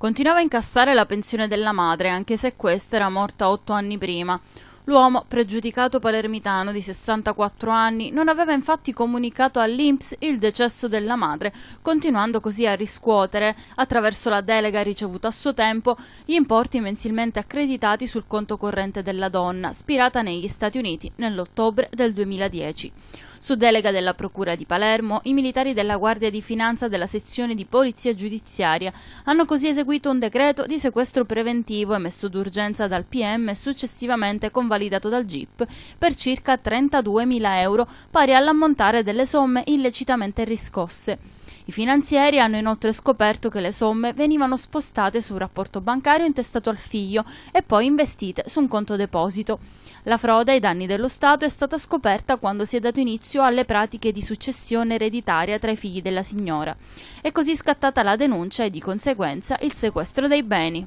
Continuava a incassare la pensione della madre, anche se questa era morta otto anni prima. L'uomo, pregiudicato palermitano di 64 anni, non aveva infatti comunicato all'Inps il decesso della madre, continuando così a riscuotere, attraverso la delega ricevuta a suo tempo, gli importi mensilmente accreditati sul conto corrente della donna, spirata negli Stati Uniti nell'ottobre del 2010. Su delega della Procura di Palermo, i militari della Guardia di Finanza della sezione di Polizia Giudiziaria hanno così eseguito un decreto di sequestro preventivo emesso d'urgenza dal PM e successivamente convalidato dal GIP per circa 32.000 euro, pari all'ammontare delle somme illecitamente riscosse. I finanzieri hanno inoltre scoperto che le somme venivano spostate su un rapporto bancario intestato al figlio e poi investite su un conto deposito. La frode ai danni dello Stato è stata scoperta quando si è dato inizio iniziò alle pratiche di successione ereditaria tra i figli della signora. È così scattata la denuncia e di conseguenza il sequestro dei beni.